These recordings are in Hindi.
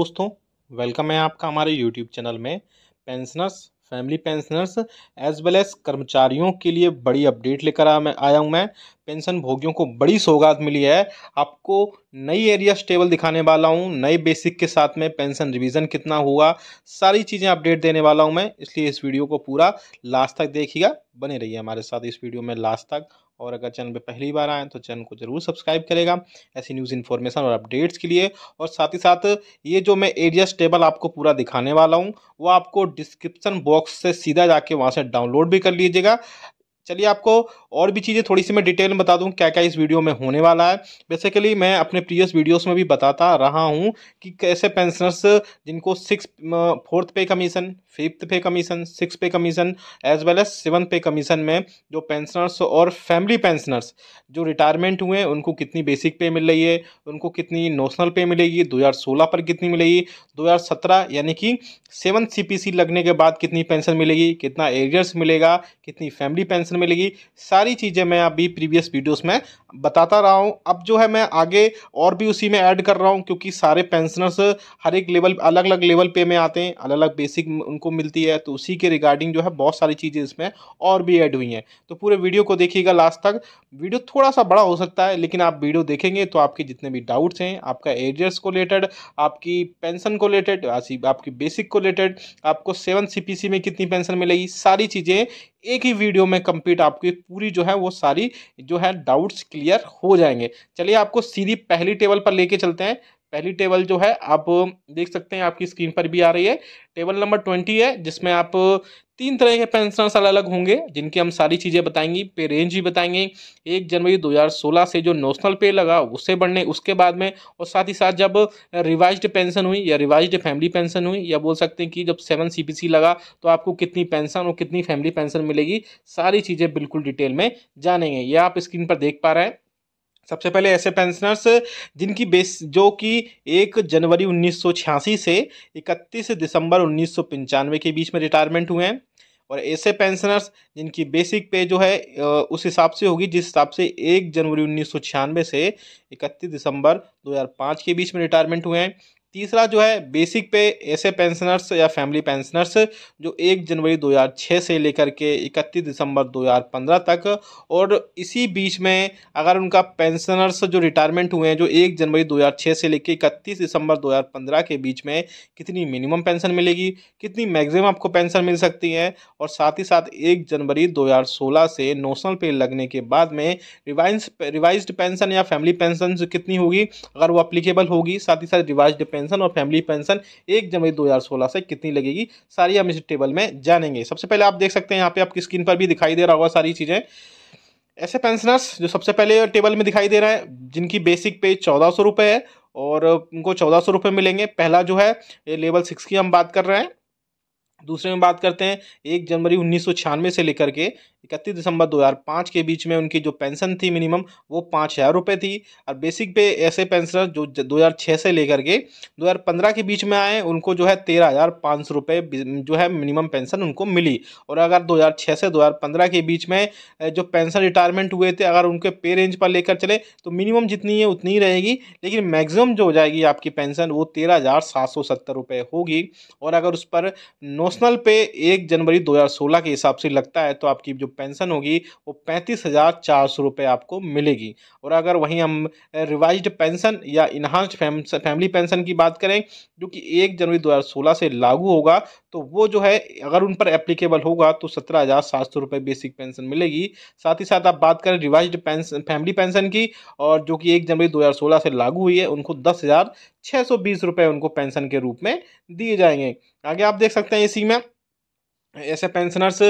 दोस्तों वेलकम है आपका हमारे यूट्यूब चैनल में pensioners family pensioners as well as कर्मचारियों के लिए बड़ी अपडेट लेकर आया हूँ मैं पेंशन भोगियों को बड़ी सौगात मिली है आपको नई एरिया स्टेबल दिखाने वाला हूँ नए बेसिक के साथ में पेंशन रिवीजन कितना हुआ सारी चीज़ें अपडेट देने वाला हूँ मैं इसलिए इस वीडियो को पूरा लास्ट तक देखिएगा बने रहिए हमारे साथ इस वीडियो में लास्ट तक और अगर चैनल पे पहली बार आएँ तो चैनल को जरूर सब्सक्राइब करेगा ऐसी न्यूज़ इन्फॉर्मेशन और अपडेट्स के लिए और साथ ही साथ ये जो मैं एरियाज टेबल आपको पूरा दिखाने वाला हूँ वो आपको डिस्क्रिप्सन बॉक्स से सीधा जाके वहाँ से डाउनलोड भी कर लीजिएगा चलिए आपको और भी चीज़ें थोड़ी सी मैं डिटेल में बता दूं क्या क्या इस वीडियो में होने वाला है बेसिकली मैं अपने प्रीवियस वीडियोस में भी बताता रहा हूं कि कैसे पेंशनर्स जिनको six fourth pay commission fifth pay commission six pay commission as well as seven pay commission में जो पेंशनर्स और फैमिली पेंशनर्स जो रिटायरमेंट हुए हैं उनको कितनी बेसिक पे मिल रही है उनको कितनी नोशनल पे मिलेगी 2016 पर कितनी मिलेगी 2017 यानी कि सेवन सीपीसी लगने के बाद कितनी पेंशन मिलेगी कितना एरियर्स मिलेगा कितनी फैमिली पेंशन मिलेगी सारी चीज़ें मैं अभी प्रीवियस वीडियोज़ में बताता रहा हूँ अब जो है मैं आगे और भी उसी में ऐड कर रहा हूँ क्योंकि सारे पेंशनर्स हर एक लेवल अलग अलग लेवल पे में आते हैं अलग अलग बेसिक उनको मिलती है तो उसी के रिगार्डिंग जो है बहुत सारी चीज़ें इसमें और भी ऐड हुई हैं तो पूरे वीडियो को देखिएगा लास्ट तक वीडियो थोड़ा सा बड़ा हो सकता है लेकिन आप वीडियो देखेंगे तो आपके जितने भी डाउट्स हैं आपका एरियर्स को रिलेटेड आपकी पेंशन को रिलेटेड आपकी बेसिक को रिलेटेड आपको सेवन सी में कितनी पेंशन मिलेगी सारी चीज़ें एक ही वीडियो में कंप्लीट आपकी पूरी जो है वो सारी जो है डाउट्स क्लियर हो जाएंगे चलिए आपको सीधी पहली टेबल पर लेके चलते हैं पहली टेबल जो है आप देख सकते हैं आपकी स्क्रीन पर भी आ रही है टेबल नंबर ट्वेंटी है जिसमें आप तीन तरह के पेंशनर्स अलग अलग होंगे जिनकी हम सारी चीज़ें बताएंगी पे रेंज भी बताएंगे एक जनवरी 2016 से जो नोशनल पे लगा उससे बढ़ने उसके बाद में और साथ ही साथ जब रिवाइज पेंशन हुई या रिवाइज फैमिली पेंशन हुई या बोल सकते हैं कि जब सेवन सी लगा तो आपको कितनी पेंशन और कितनी फैमिली पेंशन मिलेगी सारी चीज़ें बिल्कुल डिटेल में जानेंगे ये आप स्क्रीन पर देख पा रहे हैं सबसे पहले ऐसे पेंशनर्स जिनकी बेस जो कि एक जनवरी 1986 से 31 दिसंबर उन्नीस के बीच में रिटायरमेंट हुए हैं और ऐसे पेंशनर्स जिनकी बेसिक पे जो है उस हिसाब से होगी जिस हिसाब से एक जनवरी उन्नीस से इकतीस दिसंबर 2005 के बीच में रिटायरमेंट हुए हैं तीसरा जो है बेसिक पे ऐसे पेंशनर्स या फैमिली पेंशनर्स जो एक जनवरी 2006 से लेकर के 31 दिसंबर 2015 तक और इसी बीच में अगर उनका पेंशनर्स जो रिटायरमेंट हुए हैं जो एक जनवरी 2006 से लेकर 31 दिसंबर 2015 के बीच में कितनी मिनिमम पेंशन मिलेगी कितनी मैक्सिमम आपको पेंशन मिल सकती है और साथ ही साथ एक जनवरी दो से नोशनल पे लगने के बाद में रिवाइज रिवाइज पेंशन या फैमिली पेंशन कितनी होगी अगर वो अप्लीकेबल होगी साथ ही साथ रिवाइज पेंशन और फैमिली पेंशन एक जनवरी 2016 से कितनी लगेगी सारी हम इस टेबल में जानेंगे सबसे पहले आप देख सकते हैं यहाँ पे आपकी स्क्रीन पर भी दिखाई दे रहा होगा सारी चीज़ें ऐसे पेंशनर्स जो सबसे पहले टेबल में दिखाई दे रहे हैं जिनकी बेसिक पे चौदह सौ है और उनको चौदह सौ मिलेंगे पहला जो है ये लेवल सिक्स की हम बात कर रहे हैं दूसरे में बात करते हैं एक जनवरी उन्नीस से लेकर के इकतीस दिसंबर 2005 के बीच में उनकी जो पेंशन थी मिनिमम वो पाँच हज़ार रुपये थी और बेसिक पे ऐसे पेंशनर जो 2006 से लेकर के 2015 के बीच में आए उनको जो है तेरह हज़ार पाँच सौ रुपये जो है मिनिमम पेंशन उनको मिली और अगर 2006 से 2015 के बीच में जो पेंशन रिटायरमेंट हुए थे अगर उनके पे रेंज पर लेकर चले तो मिनिमम जितनी है उतनी ही रहेगी लेकिन मैगजिम जो हो जाएगी आपकी पेंशन वो तेरह होगी और अगर उस पर नौ प्रोमोशनल पे एक जनवरी 2016 के हिसाब से लगता है तो आपकी जो पेंशन होगी वो पैंतीस हज़ार चार सौ रुपये आपको मिलेगी और अगर वहीं हम रिवाइज पेंशन या इन्हांस्ड फैम, फैमिली पेंशन की बात करें जो कि एक जनवरी 2016 से लागू होगा तो वो जो है अगर उन पर एप्लीकेबल होगा तो सत्रह हज़ार सात सौ रुपये बेसिक पेंशन मिलेगी साथ ही साथ आप बात करें रिवाइज पेंशन फैमिली पेंशन की और जो कि एक जनवरी दो से लागू हुई है उनको दस छः सौ बीस रुपये उनको पेंशन के रूप में दिए जाएंगे आगे आप देख सकते हैं इसी में ऐसे पेंशनर्स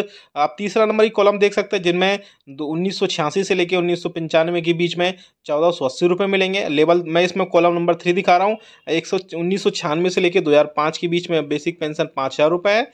आप तीसरा नंबर की कॉलम देख सकते हैं जिनमें उन्नीस सौ छियासी से लेकर उन्नीस सौ पंचानवे के बीच में चौदह सौ अस्सी रुपये मिलेंगे लेवल मैं इसमें कॉलम नंबर थ्री दिखा रहा हूँ एक सौ उन्नीस सौ छियानवे से लेकर दो हज़ार पाँच के बीच में बेसिक पेंशन पाँच हज़ार रुपये है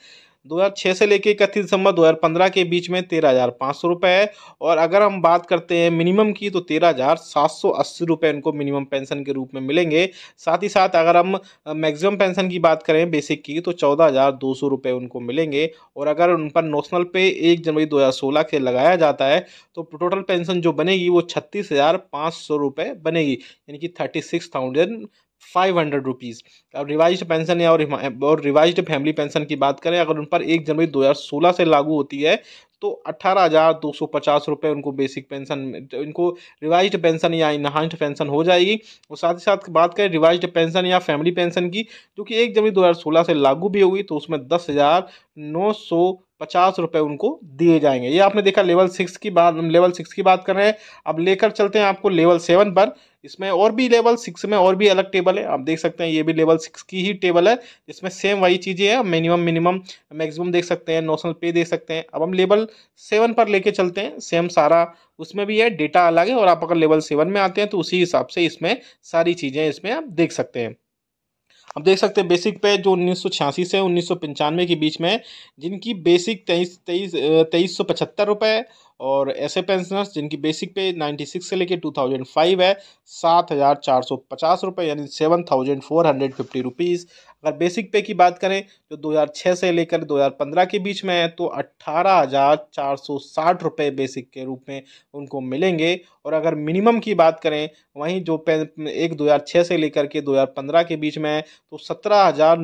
2006 से लेकर इकतीस दिसंबर 2015 के बीच में तेरह हज़ार पाँच सौ रुपये है और अगर हम बात करते हैं मिनिमम की तो तेरह हज़ार सात सौ अस्सी रुपये इनको मिनिमम पेंशन के रूप में मिलेंगे साथ ही साथ अगर हम मैक्सिमम पेंशन की बात करें बेसिक की तो चौदह हज़ार दो सौ रुपये उनको मिलेंगे और अगर उन पर नोशनल पे एक जनवरी दो हज़ार सोलह से लगाया जाता है तो टोटल पेंशन जो बनेगी वो छत्तीस हज़ार पाँच सौ रुपये बनेगी यानी कि thirty six thousand five hundred rupees अब रिवाइज पेंशन या और और रिवाइज फैमिली पेंशन की बात करें अगर उन पर एक जनवरी 2016 से लागू होती है तो अट्ठारह हज़ार दो सौ पचास रुपये उनको बेसिक पेंशन तो इनको रिवाइज पेंशन या इनहांस्ड पेंशन हो जाएगी और साथ ही साथ बात करें रिवाइज पेंशन या फैमिली पेंशन की जो कि एक जनवरी 2016 से लागू भी होगी तो उसमें दस हज़ार नौ सौ पचास रुपये उनको दिए जाएंगे ये आपने देखा लेवल सिक्स की बात लेवल सिक्स की बात कर रहे हैं अब लेकर चलते हैं आपको लेवल सेवन पर इसमें और भी लेवल सिक्स में और भी अलग टेबल है आप देख सकते हैं ये भी लेवल सिक्स की ही टेबल है इसमें सेम वही चीज़ें हैं मिनिमम मिनिमम मैक्सिमम देख सकते हैं नोशनल पे देख सकते हैं अब हम लेवल सेवन पर लेके चलते हैं सेम सारा उसमें भी है डेटा अलग है और आप अगर लेवल सेवन में आते हैं तो उसी हिसाब से इसमें सारी चीज़ें इसमें आप देख सकते हैं अब देख सकते हैं बेसिक पे जो उन्नीस से उन्नीस के बीच में जिनकी बेसिक तेईस तेईस तेईस सौ पचहत्तर रुपये और ऐसे पेंशनर्स जिनकी बेसिक पे 96 से लेके 2005 है सात हज़ार चार सौ पचास रुपये यानी seven thousand four hundred fifty rupees अगर बेसिक पे की बात करें जो 2006 से लेकर 2015 के बीच में है तो अट्ठारह रुपए बेसिक के रूप में उनको मिलेंगे और अगर मिनिमम की बात करें वहीं जो एक 2006 से लेकर के 2015 के बीच में है तो सत्रह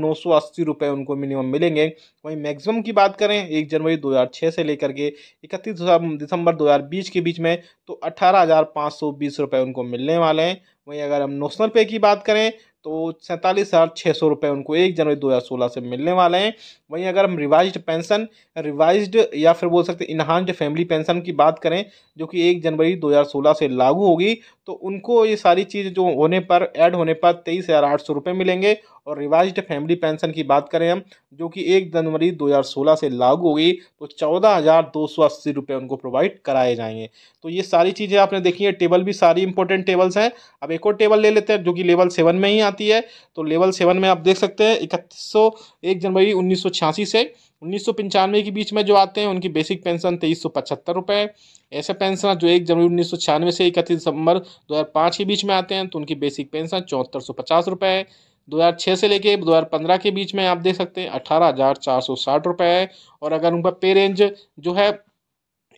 रुपए उनको मिनिमम मिलेंगे वहीं मैक्सिमम की बात करें एक जनवरी 2006 से लेकर के इकतीस दिसंबर बीस के बीच में तो अट्ठारह रुपए उनको मिलने वाले हैं वहीं अगर हम नोशनल पे की बात करें तो सैंतालीस हज़ार छः सौ रुपये उनको एक जनवरी दो हज़ार सोलह से मिलने वाले हैं वहीं अगर हम रिवाइज पेंशन रिवाइज या फिर बोल सकते इन्हांस्ड फैमिली पेंशन की बात करें जो कि एक जनवरी दो हज़ार सोलह से लागू होगी तो उनको ये सारी चीज़ जो होने पर ऐड होने पर तेईस हज़ार आठ सौ रुपये मिलेंगे और रिवाइज फैमिली पेंशन की बात करें हम जो कि एक जनवरी 2016 से लागू होगी तो चौदह हज़ार दो सौ अस्सी रुपये उनको प्रोवाइड कराए जाएंगे तो ये सारी चीज़ें आपने देखी है टेबल भी सारी इंपॉर्टेंट टेबल्स हैं अब एक और टेबल ले लेते हैं जो कि लेवल सेवन में ही आती है तो लेवल सेवन में आप देख सकते हैं इकतीस सौ एक जनवरी उन्नीस सौ छियासी से उन्नीस के बीच में जो आते हैं उनकी बेसिक पेंशन तेईस सौ पचहत्तर रुपये है ऐसे पेंशन जो एक जनवरी उन्नीस सौ छियानवे से इकतीस दिसंबर पाँच के बीच में आते हैं तो उनकी बेसिक पेंशन चौहत्तर सौ पचास रुपये है 2006 से लेके 2015 के बीच में आप देख सकते हैं अठारह हज़ार चार सौ साठ रुपये है और अगर उनका पे रेंज जो है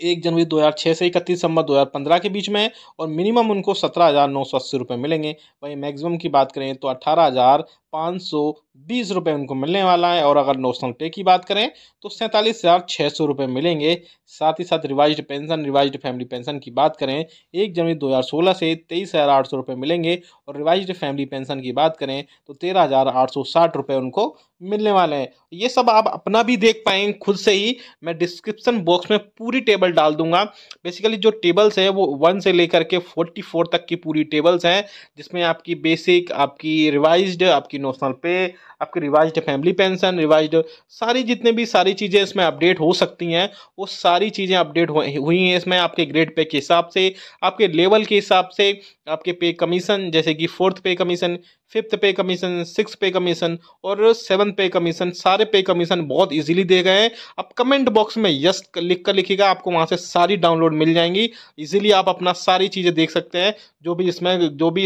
एक जनवरी 2006 से इकतीस दिसंबर 2015 के बीच में और मिनिमम उनको सत्रह हज़ार नौ सौ अस्सी रुपये मिलेंगे वहीं मैक्सिमम की बात करें तो अट्ठारह हज़ार पाँच सौ बीस रुपये उनको मिलने वाला है और अगर नोशनल पे की बात करें तो सैंतालीस हज़ार छः सौ रुपये मिलेंगे साथ ही साथ revise pension revise family pension की बात करें एक जनवरी सोलह से तेईस हज़ार आठ सौ रुपये मिलेंगे और रिवाइज फैमिली पेंशन की बात करें तो तेरह हज़ार आठ सौ साठ रुपये उनको मिलने वाले हैं ये सब आप अपना भी देख पाएंगे खुद से ही मैं डिस्क्रिप्शन बॉक्स में पूरी टेबल डाल दूंगा बेसिकली जो टेबल्स हैं वो वन से लेकर के फोर्टी फोर तक की पूरी टेबल्स हैं जिसमें आपकी बेसिक आपकी रिवाइज आपकी नोशनल पे आपकी रिवाइज फैमिली पेंशन रिवाइज सारी जितने भी सारी चीज़ें इसमें अपडेट हो सकती हैं वो सारी चीज़ें अपडेट हुई हैं इसमें आपके ग्रेड पे के हिसाब से आपके लेवल के हिसाब से आपके पे कमीशन जैसे कि fourth pay commission fifth pay commission six pay commission और सेवन सेवन पे कमीशन सारे पे कमीशन बहुत इजीली दे गए हैं आप कमेंट बॉक्स में यस लिख कर लिखिएगा आपको वहां से सारी डाउनलोड मिल जाएंगी इजीली आप अपना सारी चीज़ें देख सकते हैं जो भी इसमें जो भी